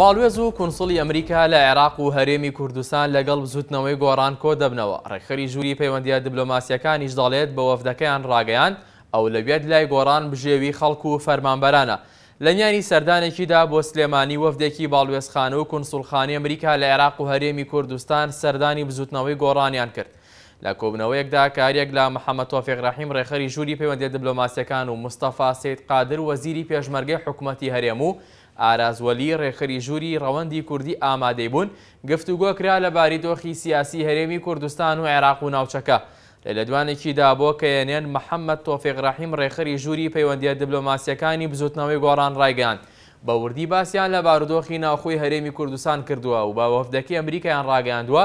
باڵێز و کونسڵی ئەمریکا لە عێراق و هەرێمی کوردستان لەگەڵ بزوتنەوەی گۆڕان کۆ دەبنەوە ڕێکخەری ژووری پەیوەندیە دیبلۆماسیەکانیش دەڵێت بە وەفدەکەیان ڕاگەیاند ئەو لەبێت لای گۆڕان بژێوی خەڵکو و فەرمانبەرانە لە نیانی سەردانێکیدا بۆ سلێمانی وەفدێکی باڵێزخانە و کونسڵخانی ئەمریکا لە عێراق و هەرێمی کوردستان سەردانی بزوتنەوەی گۆڕانیان کرد. لە کۆبنەوەیەکدا کارێک لە محەممەد تۆفێک ڕاحیم ڕێخەری ژووری پەیوەندێ دبلۆماسیەکان و مستەفا سید قادر وەزیری پێشمەرگەی حکوومەتتی هەرێم و ئارازوەلی ڕێخەری ژووری ڕەوەندی کوردی ئامادەی بوون گفتوگۆ کرا لە باریدۆخی سیاسی هەرێمی کوردستان و عێراق و ناوچەکە. لە لەدوانێکیدا بۆ کەێنێن محەممەد تۆفێک ڕاحیم ڕێخەری ژووری پەیوەندیە دبلۆماسیەکانی بزوتنەوەی گۆڕان ڕایگەاند. بە وردی باسییان لە بارودۆخی ناوخۆی هەرێمی کوردستان کردووە و بە وەفدەکەی ئەمریکایان ڕاگەاندووە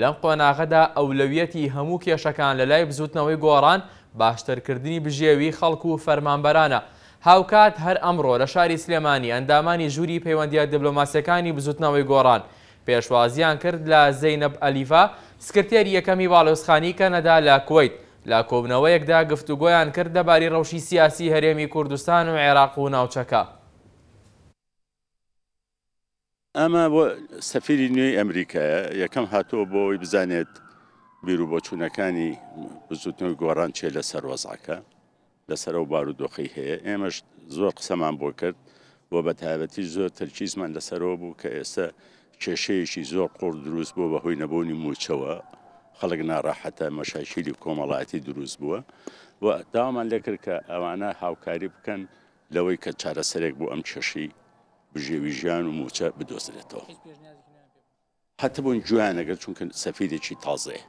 لەم قۆناغەدا ئەولەویەتی هەموو کێشەکان لە لای بزوتنەوەی گۆڕان باشترکردنی بژێوی خەڵکو و فەرمانبەرانە. هاوکات هەر ئەمڕۆ لە شاری سلێمانی ئەندامانی ژووری پەیوەندیە دیبلۆماسیەکانی بزوتنەوەی گۆڕان. پێشوازیان کرد لە زەینەب ئەلیفا سکرتێری یەکەمی باڵۆسخانی کەنەدا لە کویت لە کۆبنەوەیەکدا گفتوگۆیان کرد دەباری ڕەوشی سیاسی هەرێمی کوردستان و عێراق و ناوچەکە. ئەمە بۆ سەفری نوێی ئەمریکایە یەکەم هاتووە بۆەوەی بزانێت بیر و بۆچوونەکانی بزوتنەوەی گۆڕان چێ لە سەرۆزاکە لەسەرە و بارودۆخی هەیە ئێمەش زۆر قسەمان بۆ کرد بۆ بە تایبەتی زۆر تەرکیزمان لەسەرەوە بوو کە ئێستا کێشەیەکی زۆر قۆڵ دروست بوو بەهۆی نەبوونی موچەوە خەڵک ناڕاحەتە مەشاشیلی کۆمەڵاتی دروست بووە و داوامان لێکرد کە ئەوانە هاوکاری بکەن لەوەی کە چارەسەرێک بوو ئەم کێشی بژێوی ژیان و موچە بدۆزرێتەوە. حتە بۆن جویانەگەر چونکە سەفیدێکی تازەیە.